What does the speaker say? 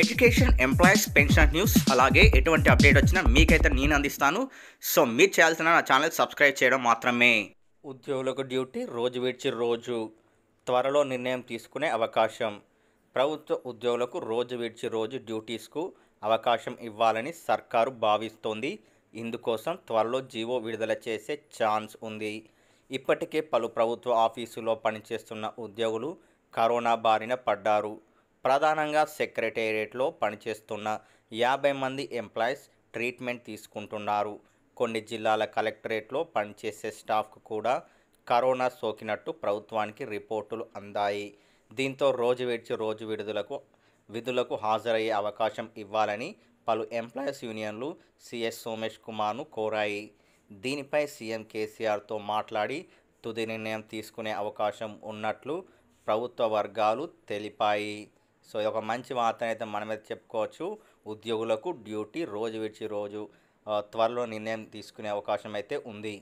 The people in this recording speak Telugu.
ఎడ్యుకేషన్ ఎంప్లాయీస్ పెన్షన్ న్యూస్ అలాగే ఎటువంటి అప్డేట్ వచ్చినా మీకైతే నేను అందిస్తాను సో మీరు చేయాల్సిన నా ఛానల్ సబ్స్క్రైబ్ చేయడం మాత్రమే ఉద్యోగులకు డ్యూటీ రోజు విడిచి రోజు త్వరలో నిర్ణయం తీసుకునే అవకాశం ప్రభుత్వ ఉద్యోగులకు రోజు విడిచి రోజు డ్యూటీస్కు అవకాశం ఇవ్వాలని సర్కారు భావిస్తోంది ఇందుకోసం త్వరలో జీవో విడుదల చేసే ఛాన్స్ ఉంది ఇప్పటికే పలు ప్రభుత్వ ఆఫీసులో పనిచేస్తున్న ఉద్యోగులు కరోనా బారిన పడ్డారు ప్రధానంగా సెక్రటేరియట్లో పనిచేస్తున్న యాభై మంది ఎంప్లాయీస్ ట్రీట్మెంట్ తీసుకుంటున్నారు కొన్ని జిల్లాల కలెక్టరేట్లో పనిచేసే స్టాఫ్కు కూడా కరోనా సోకినట్టు ప్రభుత్వానికి రిపోర్టులు అందాయి దీంతో రోజు విడిచి రోజు విడుదలకు విధులకు హాజరయ్యే అవకాశం ఇవ్వాలని పలు ఎంప్లాయీస్ యూనియన్లు సిఎస్ సోమేష్ కుమార్ను కోరాయి దీనిపై సీఎం కేసీఆర్తో మాట్లాడి తుది నిర్ణయం తీసుకునే అవకాశం ఉన్నట్లు ప్రభుత్వ వర్గాలు తెలిపాయి సో ఇది ఒక మంచి వార్తను అయితే మనమైతే చెప్పుకోవచ్చు ఉద్యోగులకు డ్యూటీ రోజు విడిచి రోజు త్వరలో నిర్ణయం తీసుకునే అవకాశం అయితే ఉంది